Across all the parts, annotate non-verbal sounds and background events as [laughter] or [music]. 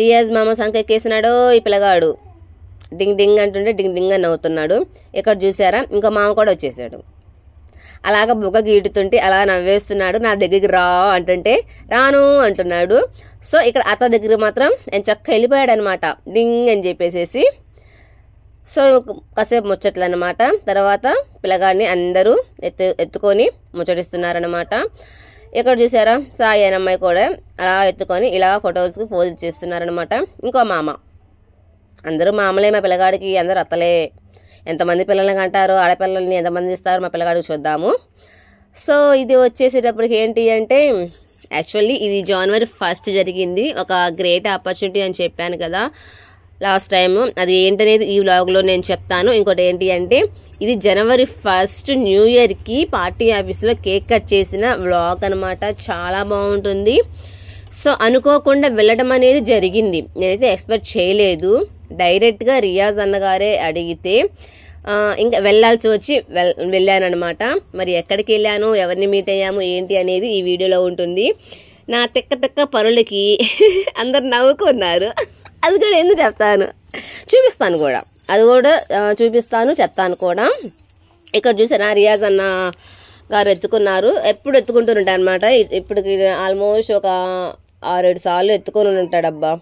రియాజ్ మామ ఎక్కేసినాడు ఈ పిల్లగాడు డింగ్ డింగ్ అంటుంటే డింగ్ డింగ్ అని నవ్వుతున్నాడు ఇక్కడ చూసారా ఇంకా మామ కూడా వచ్చేసాడు అలాగ బుగ్గ గీటుతుంటే అలా నవ్వేస్తున్నాడు నా దగ్గరికి రా అంటుంటే రాను అంటున్నాడు సో ఇక్కడ అత్త దగ్గర మాత్రం నేను చక్క వెళ్ళిపోయాడు అనమాట డింగ్ అని చెప్పేసేసి సో కాసేపు ముచ్చట్లు అనమాట తర్వాత పిల్లగాడిని అందరూ ఎత్తు ఎత్తుకొని ముచ్చటిస్తున్నారనమాట ఇక్కడ చూసారా సాయి అనే అమ్మాయి కూడా అలా ఎత్తుకొని ఇలా ఫొటోస్కి ఫోజ్ చేస్తున్నారనమాట ఇంకో మామ అందరూ మామలే మా పిల్లగాడికి అందరు అత్తలే ఎంతమంది పిల్లల్ని కంటారు ఆడపిల్లల్ని ఎంతమంది ఇస్తారు మా పిల్లగాడికి చూద్దాము సో ఇది వచ్చేసేటప్పటికి ఏంటి అంటే యాక్చువల్లీ ఇది జనవరి ఫస్ట్ జరిగింది ఒక గ్రేట్ ఆపర్చునిటీ అని చెప్పాను కదా లాస్ట్ టైం అది ఏంటనేది ఈ వ్లాగ్లో నేను చెప్తాను ఇంకోటి ఏంటి అంటే ఇది జనవరి ఫస్ట్ న్యూ ఇయర్కి పార్టీ ఆఫీస్లో కేక్ కట్ చేసిన వ్లాగ్ అనమాట చాలా బాగుంటుంది సో అనుకోకుండా వెళ్ళడం అనేది జరిగింది నేనైతే ఎక్స్పెక్ట్ చేయలేదు డైరెక్ట్గా రియాజ్ అన్నగారే అడిగితే ఇంకా వెళ్ళాల్సి వచ్చి వెల్ వెళ్ళానమాట మరి ఎక్కడికి వెళ్ళాను ఎవరిని మీట్ అయ్యాము ఏంటి అనేది ఈ వీడియోలో ఉంటుంది నా తిక్క తిక్క పనులకి [laughs] అందరు నవ్వుకున్నారు అది కూడా ఎందుకు చెప్తాను చూపిస్తాను కూడా అది కూడా చూపిస్తాను చెప్తాను కూడా ఇక్కడ చూసారా రియాజ్ అన్న గారు ఎత్తుకున్నారు ఎప్పుడు ఎత్తుకుంటూ ఉంటాడు అనమాట ఇప్పటికి ఆల్మోస్ట్ ఒక ఆరేడు సార్లు ఎత్తుకొని ఉంటాడబ్బా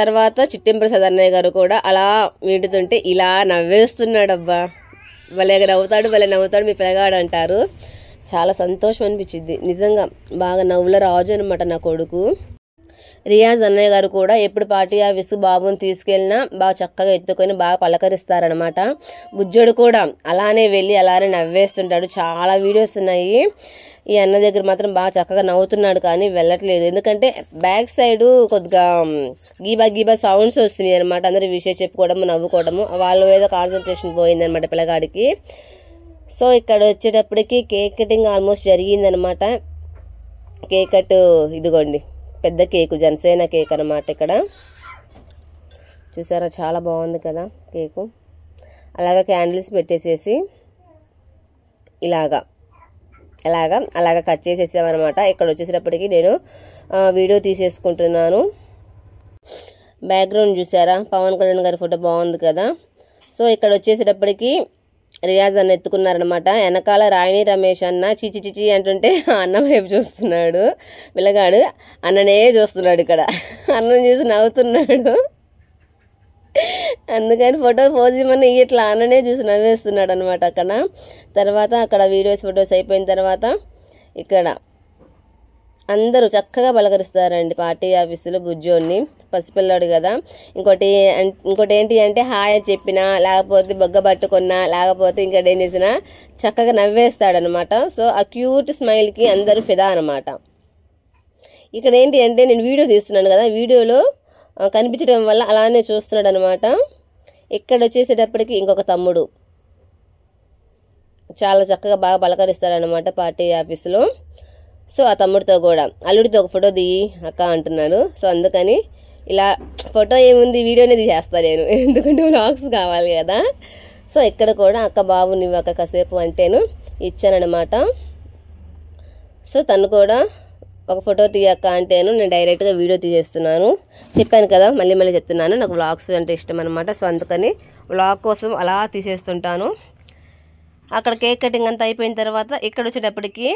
తర్వాత చిట్టింప్రసాద్ అన్నయ్య గారు కూడా అలా వీడుతుంటే ఇలా నవ్వేస్తున్నాడబ్బా భలే నవ్వుతాడు భలే నవ్వుతాడు మీ పిల్లగాడు అంటారు చాలా సంతోషం అనిపించింది నిజంగా బాగా నవ్వుల రాజు అనమాట నా కొడుకు రియాజ్ అన్నయ్య గారు కూడా ఎప్పుడు పార్టీ ఆఫీస్కి బాబుని తీసుకెళ్ళినా బాగా చక్కగా ఎత్తుకొని బాగా పలకరిస్తారనమాట బుజ్జుడు కూడా అలానే వెళ్ళి అలానే నవ్వేస్తుంటాడు చాలా వీడియోస్ ఉన్నాయి ఈ అన్న దగ్గర మాత్రం బాగా చక్కగా నవ్వుతున్నాడు కానీ వెళ్ళట్లేదు ఎందుకంటే బ్యాక్ సైడ్ కొద్దిగా గీబా గీబా సౌండ్స్ వస్తున్నాయి అనమాట అందరూ విషయం చెప్పుకోవడము నవ్వుకోవడము వాళ్ళ మీద కాన్సన్ట్రేషన్ పోయిందనమాట పిల్లగాడికి సో ఇక్కడ వచ్చేటప్పటికి కేక్ కటింగ్ ఆల్మోస్ట్ జరిగిందనమాట కేక్ కట్ ఇదిగోండి పెద్ద కేకు జనసేన కేక్ అనమాట ఇక్కడ చూసారా చాలా బాగుంది కదా కేకు అలాగ క్యాండిల్స్ పెట్టేసేసి ఇలాగా ఇలాగా అలాగ కట్ చేసేసామన్నమాట ఇక్కడ వచ్చేసేటప్పటికి నేను వీడియో తీసేసుకుంటున్నాను బ్యాక్గ్రౌండ్ చూసారా పవన్ కళ్యాణ్ గారి ఫోటో బాగుంది కదా సో ఇక్కడ వచ్చేసేటప్పటికి రియాజ్ అని ఎత్తుకున్నారనమాట వెనకాల రాయిని రమేష్ అన్న చిచి చిచి అంటుంటే అన్న వైపు చూస్తున్నాడు పిల్లగాడు అన్ననే చూస్తున్నాడు ఇక్కడ అన్నం చూసి నవ్వుతున్నాడు అందుకని ఫోటో పోజ్ మన ఇట్లా అన్ననే చూసి నవ్వేస్తున్నాడు అనమాట అక్కడ తర్వాత అక్కడ వీడియోస్ ఫొటోస్ అయిపోయిన తర్వాత ఇక్కడ అందరూ చక్కగా పలకరిస్తారండి పార్టీ ఆఫీసులో బుజ్జోని పసిపిల్లాడు కదా ఇంకోటి ఇంకోటి ఏంటి అంటే హాయ్ చెప్పినా లేకపోతే బొగ్గ పట్టుకున్నా లేకపోతే ఇంకా ఏం చేసినా చక్కగా నవ్వేస్తాడనమాట సో ఆ క్యూట్ స్మైల్కి అందరూ ఫిదా అనమాట ఇక్కడ ఏంటి అంటే నేను వీడియో తీస్తున్నాను కదా వీడియోలో కనిపించడం వల్ల అలానే చూస్తున్నాడు అనమాట ఇక్కడ వచ్చేసేటప్పటికి ఇంకొక తమ్ముడు చాలా చక్కగా బాగా పలకరిస్తారనమాట పార్టీ ఆఫీసులో సో ఆ తమ్ముడితో కూడా అల్లుడితో ఒక ఫోటో దిగి అక్క అంటున్నాను సో అందుకని ఇలా ఫోటో ఏముంది అనేది తీసేస్తాను నేను [laughs] ఎందుకంటే వ్లాగ్స్ కావాలి కదా సో ఇక్కడ కూడా అక్క బాబు నువ్వు అక్క కాసేపు అంటేను ఇచ్చానమాట సో తను కూడా ఒక ఫోటో తీయక్క అంటేను నేను డైరెక్ట్గా వీడియో తీసేస్తున్నాను చెప్పాను కదా మళ్ళీ మళ్ళీ చెప్తున్నాను నాకు వ్లాగ్స్ అంటే ఇష్టం అనమాట సో అందుకని వ్లాగ్ కోసం అలా తీసేస్తుంటాను అక్కడ కేక్ కటింగ్ అంతా అయిపోయిన తర్వాత ఇక్కడ వచ్చేటప్పటికి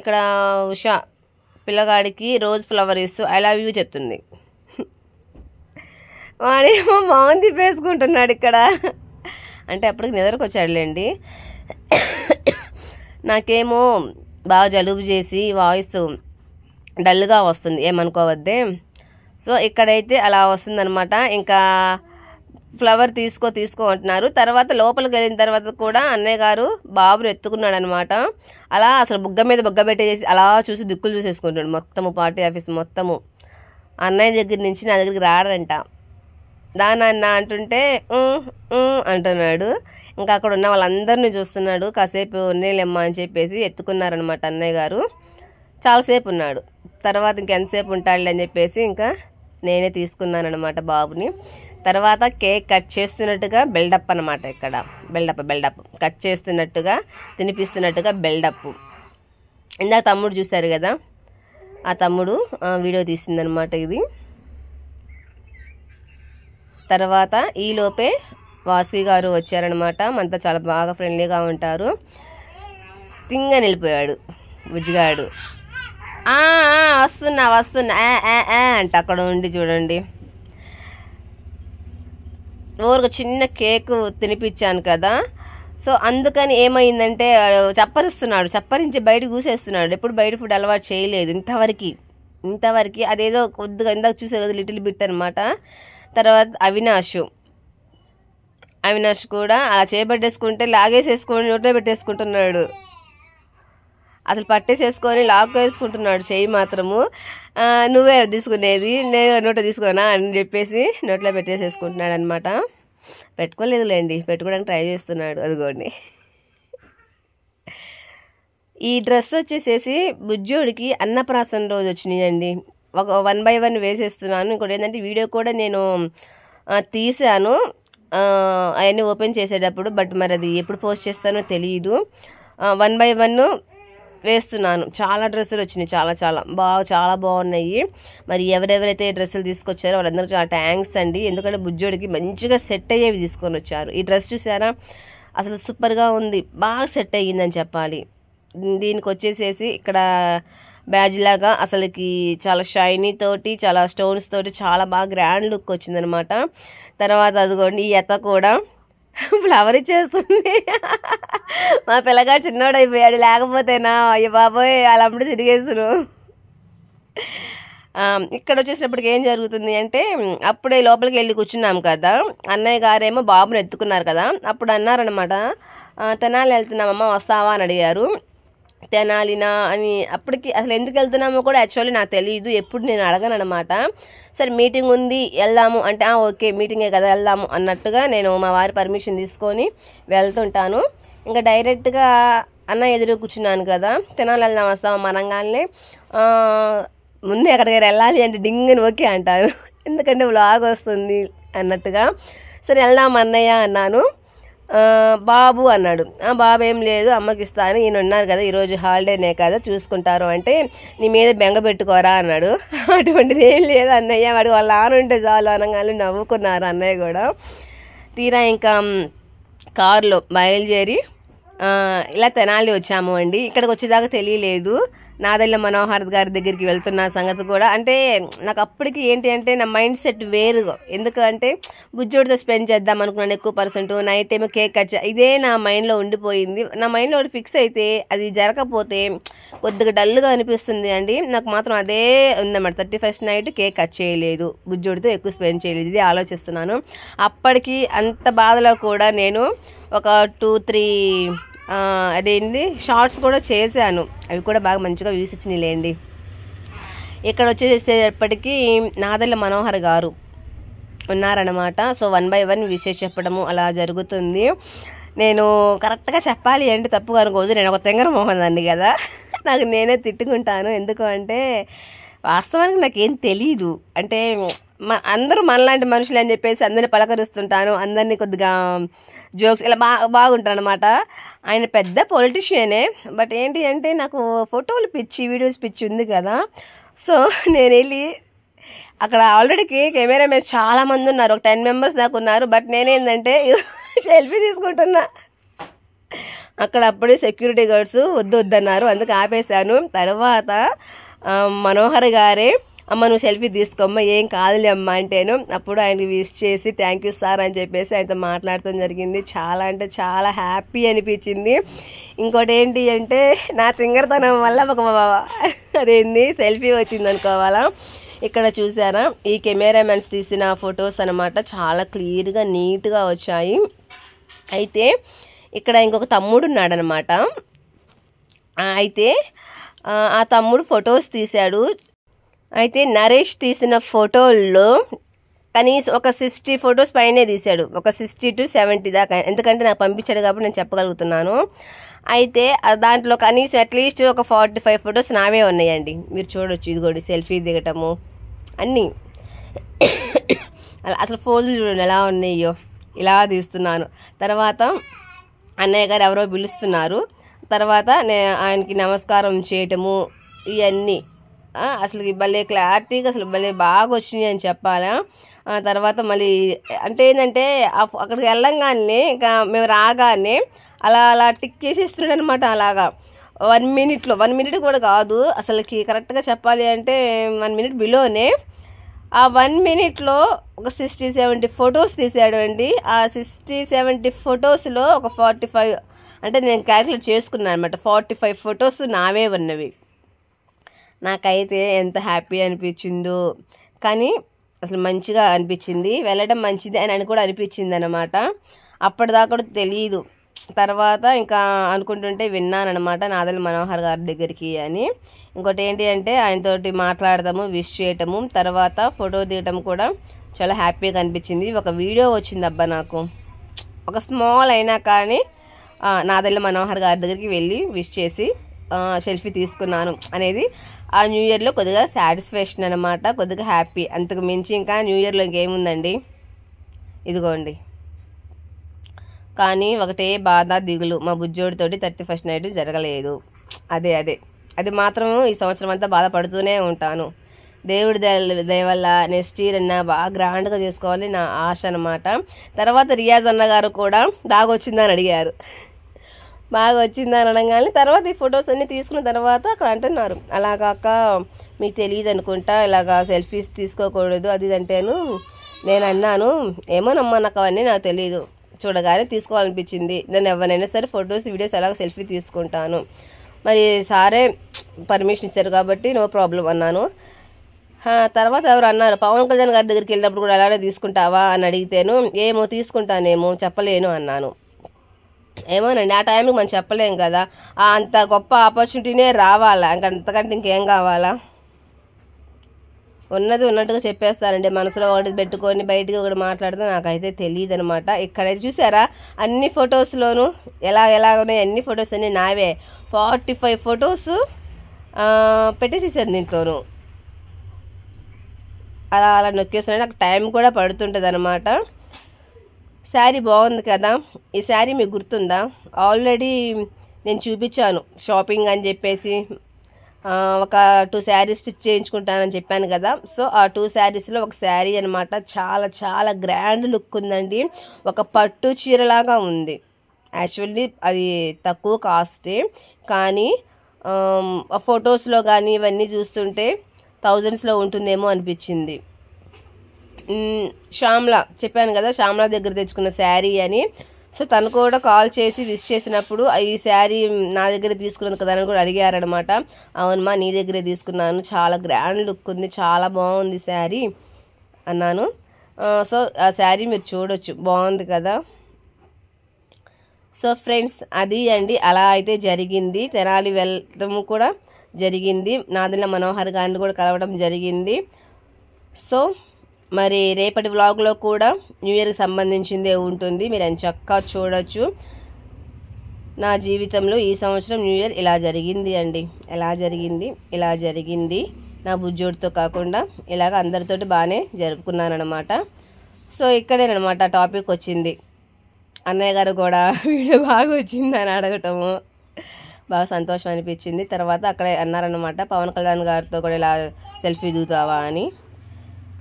ఇక్కడ ఉషా పిల్లగాడికి రోజ్ ఫ్లవర్ ఇస్తూ ఐ లవ్ యూ చెప్తుంది వాడేమో మామంది వేసుకుంటున్నాడు ఇక్కడ అంటే అప్పటికి నిద్రకు వచ్చాడులేండి నాకేమో బాగా జలుబు చేసి వాయిస్ డల్గా వస్తుంది ఏమనుకోవద్దే సో ఇక్కడైతే అలా వస్తుందనమాట ఇంకా ఫ్లవర్ తీసుకో తీసుకో అంటున్నారు తర్వాత లోపలికి వెళ్ళిన తర్వాత కూడా అన్నయ్య గారు బాబును ఎత్తుకున్నాడు అనమాట అలా అసలు బుగ్గ మీద బుగ్గ పెట్టేసి అలా చూసి దిక్కులు చూసేసుకుంటాడు మొత్తము పార్టీ ఆఫీస్ మొత్తము అన్నయ్య దగ్గర నుంచి నా దగ్గరికి రాడంట దానాన్న అంటుంటే అంటున్నాడు ఇంకా అక్కడ ఉన్న వాళ్ళందరినీ చూస్తున్నాడు కాసేపు ఉన్నేలేమ్మా అని చెప్పేసి ఎత్తుకున్నారనమాట అన్నయ్య గారు చాలాసేపు ఉన్నాడు తర్వాత ఇంకెంతసేపు ఉంటాడులే అని చెప్పేసి ఇంకా నేనే తీసుకున్నానమాట బాబుని తర్వాత కేక్ కట్ చేస్తున్నట్టుగా బిల్డప్ అనమాట ఇక్కడ బిల్డప్ బిల్డప్ కట్ చేస్తున్నట్టుగా తినిపిస్తున్నట్టుగా బిల్డప్ ఇందా తమ్ముడు చూశారు కదా ఆ తమ్ముడు వీడియో తీసిందనమాట ఇది తర్వాత ఈలోపే వాసుకి గారు వచ్చారనమాట మనతో చాలా బాగా ఫ్రెండ్లీగా ఉంటారు తింగ నిలిపోయాడు బుజ్జిగాడు వస్తున్నా వస్తున్నా అంటే అక్కడ ఉండి చూడండి ఊరికి చిన్న కేక్ తినిపించాను కదా సో అందుకని ఏమైందంటే చప్పరిస్తున్నాడు చప్పరించి బయట కూసేస్తున్నాడు ఎప్పుడు బయట ఫుడ్ అలవాటు చేయలేదు ఇంతవరకు ఇంతవరకు అదేదో కొద్దిగా ఇందాక చూసే కదా లిటిల్ బిట్ అనమాట తర్వాత అవినాష్ అవినాష్ కూడా అలా చేపట్టేసుకుంటే లాగేసేసుకొని నోట్లో పెట్టేసుకుంటున్నాడు అసలు పట్టేసేసుకొని లాక్ వేసుకుంటున్నాడు చేయి మాత్రము నువ్వే తీసుకునేది నేను నోట తీసుకోనా అని చెప్పేసి నోట్లో పెట్టేసేసుకుంటున్నాడు అనమాట పెట్టుకోలేదులేండి పెట్టుకోవడానికి ట్రై చేస్తున్నాడు అదిగోండి ఈ డ్రెస్ వచ్చేసేసి బుజ్జోడికి అన్నప్రాసన రోజు వచ్చినాయండి ఒక వన్ బై వన్ వేసేస్తున్నాను ఇంకోటి ఏంటంటే వీడియో కూడా నేను తీసాను అవన్నీ ఓపెన్ చేసేటప్పుడు బట్ మరి అది ఎప్పుడు పోస్ట్ చేస్తానో తెలియదు వన్ బై వన్ వేస్తున్నాను చాలా డ్రెస్సులు వచ్చినాయి చాలా చాలా బాగా చాలా బాగున్నాయి మరి ఎవరెవరైతే డ్రెస్సులు తీసుకొచ్చారో వాళ్ళందరూ చాలా థ్యాంక్స్ అండి ఎందుకంటే బుజ్జోడికి మంచిగా సెట్ అయ్యేవి తీసుకొని వచ్చారు ఈ డ్రెస్ చూసారా అసలు సూపర్గా ఉంది బాగా సెట్ అయ్యిందని చెప్పాలి దీనికి వచ్చేసేసి ఇక్కడ బ్యాజ్ లాగా అసలుకి చాలా షైనీ తోటి చాలా స్టోన్స్ తోటి చాలా బాగా గ్రాండ్ లుక్ వచ్చిందనమాట తర్వాత అదిగోండి ఈ ఎత కూడా ఫ్లవర్ ఇచ్చేస్తుంది మా పిల్లగాడు చిన్నోడు అయిపోయాడు లేకపోతేనా అయ్య బాబోయ్ అలాంటి తిరిగేసారు ఇక్కడ వచ్చేసినప్పటికి ఏం జరుగుతుంది అంటే అప్పుడే లోపలికి వెళ్ళి కూర్చున్నాం కదా అన్నయ్య గారేమో బాబుని ఎత్తుకున్నారు కదా అప్పుడు అన్నారనమాట తెనాలి వెళ్తున్నామమ్మ వస్తావా అని అడిగారు తెనాలినా అని అప్పటికి అసలు ఎందుకు వెళ్తున్నామో కూడా యాక్చువల్లీ నాకు తెలియదు ఎప్పుడు నేను అడగను అనమాట సరే మీటింగ్ ఉంది వెళ్దాము అంటే ఓకే మీటింగే కదా వెళ్దాము అన్నట్టుగా నేను మా వారి పర్మిషన్ తీసుకొని వెళ్తుంటాను ఇంకా డైరెక్ట్గా అన్న ఎదురు కూర్చున్నాను కదా తినాలి వెళ్దాం వస్తాం మనంగానే ముందే ఎక్కడికి వెళ్ళాలి అంటే డింగని ఓకే అంటారు [laughs] ఎందుకంటే వ్లాగ్ వస్తుంది అన్నట్టుగా సరే వెళ్దాం అన్నయ్య అన్నాను బాబు అన్నాడు బాబు ఏం లేదు అమ్మకి ఇస్తాను ఈయన ఉన్నారు కదా ఈరోజు హాలిడేనే కదా చూసుకుంటారు అంటే నీ మీద బెంగ పెట్టుకోరా అన్నాడు [laughs] అటువంటిది ఏం లేదు అన్నయ్య వాడు వాళ్ళ ఆనుంటే చాలు అనగానే నవ్వుకున్నారు అన్నయ్య కూడా తీరా ఇంకా కారులో బయలుదేరి ఇలా తెనాలి వచ్చాము అండి ఇక్కడికి వచ్చేదాకా తెలియలేదు నాదెల్ల మనోహర్ గారి దగ్గరికి వెళ్తున్న సంగతి కూడా అంటే నాకు అప్పటికి ఏంటి అంటే నా మైండ్ సెట్ వేరుగా ఎందుకంటే బుజ్జోడితో స్పెండ్ చేద్దాం అనుకున్నాను ఎక్కువ percent night time cake cut ఇదే నా మైండ్లో ఉండిపోయింది నా మైండ్లో ఒకటి ఫిక్స్ అయితే అది జరగకపోతే కొద్దిగా డల్గా అనిపిస్తుంది అండి నాకు మాత్రం అదే ఉందన్నమాట thirty first night cake cut చేయలేదు బుజ్జోడితో ఎక్కువ స్పెండ్ చేయలేదు ఇది ఆలోచిస్తున్నాను అప్పటికి అంత బాధలో కూడా నేను ఒక టూ త్రీ అదేంటి షార్ట్స్ కూడా చేశాను అవి కూడా బాగా మంచిగా వ్యూస్ ఇచ్చినాయిలేండి లేండి ఇక్కడ వచ్చేసేటప్పటికీ నాదల్ల మనోహర్ గారు ఉన్నారనమాట so one by one wishes చెప్పడము అలా జరుగుతుంది నేను కరెక్ట్గా చెప్పాలి అంటే తప్పు అనుకోదు నేను ఒక తెంగర మోహన్ అండి కదా నాకు నేనే తిట్టుకుంటాను ఎందుకు అంటే వాస్తవానికి నాకేం తెలీదు అంటే మన అందరూ మనలాంటి మనుషులు అని చెప్పేసి అందరిని పలకరిస్తుంటాను అందరినీ కొద్దిగా జోక్స్ ఇలా బాగా బాగుంటాను అనమాట ఆయన పెద్ద పొలిటీషియనే బట్ ఏంటి అంటే నాకు ఫోటోలు పిచ్చి వీడియోస్ పిచ్చి ఉంది కదా సో [laughs] నేను వెళ్ళి అక్కడ ఆల్రెడీకి కెమెరా మీద చాలామంది ఉన్నారు ఒక టెన్ మెంబర్స్ దాకా ఉన్నారు బట్ నేనేందంటే సెల్ఫీ [laughs] తీసుకుంటున్నా అక్కడ అప్పుడే సెక్యూరిటీ గార్డ్స్ వద్దు వద్దన్నారు అందుకు ఆపేశాను తర్వాత మనోహర్ గారే అమ్మ నువ్వు సెల్ఫీ తీసుకోమ్మా ఏం కాదులే అమ్మ అంటేను అప్పుడు ఆయన విష్ చేసి థ్యాంక్ యూ సార్ అని చెప్పేసి ఆయనతో మాట్లాడటం జరిగింది చాలా అంటే చాలా హ్యాపీ అనిపించింది ఇంకోటి ఏంటి అంటే నా తింగరతనం వల్ల ఒక అదేంది సెల్ఫీ వచ్చింది అనుకోవాలా ఇక్కడ చూసారా ఈ కెమెరామెన్స్ తీసిన ఫొటోస్ అనమాట చాలా క్లియర్గా నీట్గా వచ్చాయి అయితే ఇక్కడ ఇంకొక తమ్ముడు ఉన్నాడనమాట అయితే ఆ తమ్ముడు ఫొటోస్ తీశాడు అయితే నరేష్ తీసిన ఫోటోల్లో కనీసం ఒక సిక్స్టీ ఫొటోస్ పైనే తీశాడు ఒక సిక్స్టీ టు సెవెంటీ దాకా ఎందుకంటే నాకు పంపించాడు కాబట్టి నేను చెప్పగలుగుతున్నాను అయితే దాంట్లో కనీసం అట్లీస్ట్ ఒక ఫార్టీ ఫైవ్ ఫొటోస్ నావే ఉన్నాయండి మీరు చూడొచ్చు ఇదిగోడి సెల్ఫీ దిగటము అన్నీ అలా అసలు ఫోజులు చూడండి ఎలా ఉన్నాయో ఇలా తీస్తున్నాను తర్వాత అన్నయ్య గారు ఎవరో పిలుస్తున్నారు తర్వాత నే ఆయనకి నమస్కారం చేయటము ఇవన్నీ అసలు భలే క్లారిటీగా అసలు భలే బాగా వచ్చినాయి అని చెప్పాలా తర్వాత మళ్ళీ అంటే ఏంటంటే అక్కడికి వెళ్ళంగానే ఇంకా మేము రాగానే అలా అలా టిక్ ఇస్తున్నాడు అనమాట అలాగా వన్ మినిట్లో వన్ మినిట్ కూడా కాదు అసలుకి కరెక్ట్గా చెప్పాలి అంటే వన్ మినిట్ బిలోనే ఆ వన్ మినిట్లో ఒక సిక్స్టీ సెవెంటీ ఫొటోస్ తీసాడు అండి ఆ సిక్స్టీ సెవెంటీ ఫొటోస్లో ఒక ఫార్టీ ఫైవ్ అంటే నేను క్యాలిక్యులేట్ చేసుకున్నాను అనమాట ఫార్టీ ఫైవ్ ఫొటోస్ నావే ఉన్నవి నాకైతే ఎంత హ్యాపీ అనిపించిందో కానీ అసలు మంచిగా అనిపించింది వెళ్ళడం మంచిది అని అని కూడా అనిపించింది అనమాట అప్పటిదాకా తెలియదు తర్వాత ఇంకా అనుకుంటుంటే విన్నానమాట నాదల్ మనోహర్ గారి దగ్గరికి అని ఇంకోటి ఏంటి అంటే ఆయనతోటి మాట్లాడదాము విష్ చేయటము తర్వాత ఫోటో తీయటం కూడా చాలా హ్యాపీగా అనిపించింది ఒక వీడియో వచ్చింది అబ్బా నాకు ఒక స్మాల్ అయినా కానీ నాదల్లి మనోహర్ గారి దగ్గరికి వెళ్ళి విష్ చేసి సెల్ఫీ తీసుకున్నాను అనేది ఆ న్యూ ఇయర్లో కొద్దిగా సాటిస్ఫాక్షన్ అనమాట కొద్దిగా హ్యాపీ అంతకు మించి ఇంకా న్యూ ఇయర్లో ఇంకేముందండి ఇదిగోండి కానీ ఒకటే బాధ దిగులు మా బుజ్జోడితోటి థర్టీ ఫస్ట్ నైట్ జరగలేదు అదే అదే అది మాత్రం ఈ సంవత్సరం అంతా బాధపడుతూనే ఉంటాను దేవుడి దయవల్ల నెక్స్ట్ ఇయర్ అన్న బాగా గ్రాండ్గా చేసుకోవాలి నా ఆశ అనమాట తర్వాత రియాజ్ అన్న గారు కూడా బాగా వచ్చిందని అడిగారు బాగా వచ్చింది అని అనగానే తర్వాత ఈ ఫొటోస్ అన్నీ తీసుకున్న తర్వాత అక్కడ అంటున్నారు అలాగాక మీకు తెలియదు అనుకుంటా ఇలాగా సెల్ఫీస్ తీసుకోకూడదు అది అంటేను నేను అన్నాను ఏమో నాకు అవన్నీ నాకు తెలియదు చూడగానే తీసుకోవాలనిపించింది నేను ఎవరైనా సరే ఫొటోస్ వీడియోస్ అలాగ సెల్ఫీ తీసుకుంటాను మరి సారే పర్మిషన్ ఇచ్చారు కాబట్టి నో ప్రాబ్లం అన్నాను తర్వాత ఎవరు అన్నారు పవన్ కళ్యాణ్ గారి దగ్గరికి వెళ్ళినప్పుడు కూడా అలానే తీసుకుంటావా అని అడిగితేను ఏమో తీసుకుంటానేమో చెప్పలేను అన్నాను ఏమోనండి ఆ టైంకి మనం చెప్పలేం కదా అంత గొప్ప ఆపర్చునిటీనే రావాలా ఇంక అంతకంటే ఇంకేం కావాలా ఉన్నది ఉన్నట్టుగా చెప్పేస్తారండి మనసులో ఒకటి పెట్టుకొని బయటకు ఒకటి మాట్లాడితే నాకైతే తెలియదు అనమాట ఇక్కడైతే చూసారా అన్ని ఫొటోస్లోనూ ఎలా ఎలా ఉన్నాయి అన్ని ఫొటోస్ అన్నీ నావే ఫార్టీ ఫైవ్ ఫొటోస్ పెట్టేసేసారు దీంట్లోను అలా అలా నొక్కేస్తున్నాయి నాకు టైం కూడా పడుతుంటుంది అనమాట శారీ బాగుంది కదా ఈ శారీ మీకు గుర్తుందా ఆల్రెడీ నేను చూపించాను షాపింగ్ అని చెప్పేసి ఒక టూ శారీస్ స్టిచ్ చేయించుకుంటానని చెప్పాను కదా సో ఆ టూ శారీస్లో ఒక శారీ అనమాట చాలా చాలా గ్రాండ్ లుక్ ఉందండి ఒక పట్టు చీరలాగా ఉంది యాక్చువల్లీ అది తక్కువ కాస్టే కానీ ఫొటోస్లో కానీ ఇవన్నీ చూస్తుంటే థౌజండ్స్లో ఉంటుందేమో అనిపించింది శ్యామ్లా చెప్పాను కదా శ్యామ్లా దగ్గర తెచ్చుకున్న శారీ అని సో తను కూడా కాల్ చేసి విష్ చేసినప్పుడు ఈ శారీ నా దగ్గర తీసుకున్నది కదా అని కూడా అడిగారనమాట అవునమ్మా నీ దగ్గరే తీసుకున్నాను చాలా గ్రాండ్ లుక్ ఉంది చాలా బాగుంది శారీ అన్నాను సో ఆ శారీ మీరు చూడొచ్చు బాగుంది కదా సో ఫ్రెండ్స్ అది అండి అలా అయితే జరిగింది తెనాలి వెళ్ళటం కూడా జరిగింది నాదిన మనోహర్ గారిని కూడా కలవడం జరిగింది సో మరి రేపటి వ్లాగ్లో కూడా న్యూ ఇయర్కి సంబంధించిందే ఉంటుంది మీరు అని చక్కగా చూడొచ్చు నా జీవితంలో ఈ సంవత్సరం న్యూ ఇయర్ ఇలా జరిగింది అండి ఎలా జరిగింది ఇలా జరిగింది నా బుజ్జోడితో కాకుండా ఇలాగ అందరితో బాగానే జరుపుకున్నానమాట సో ఇక్కడేనమాట టాపిక్ వచ్చింది అన్నయ్య గారు కూడా [laughs] వీడియో బాగా వచ్చింది అని అడగటము బాగా సంతోషం అనిపించింది తర్వాత అక్కడే అన్నారనమాట పవన్ కళ్యాణ్ గారితో కూడా ఇలా సెల్ఫీ దిగుతావా అని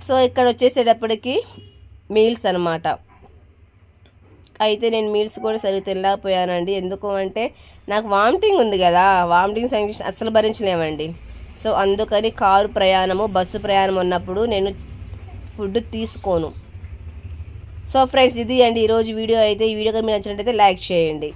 సో ఇక్కడ వచ్చేసేటప్పటికి మీల్స్ అనమాట అయితే నేను మీల్స్ కూడా సరిగ్గా తినలేకపోయానండి ఎందుకు అంటే నాకు వామిటింగ్ ఉంది కదా వామిటింగ్ సంక్షన్ అస్సలు భరించలేమండి సో అందుకని కారు ప్రయాణము బస్సు ప్రయాణం ఉన్నప్పుడు నేను ఫుడ్ తీసుకోను సో ఫ్రెండ్స్ ఇది అండి ఈరోజు వీడియో అయితే ఈ వీడియో కానీ మీరు నచ్చినట్టయితే లైక్ చేయండి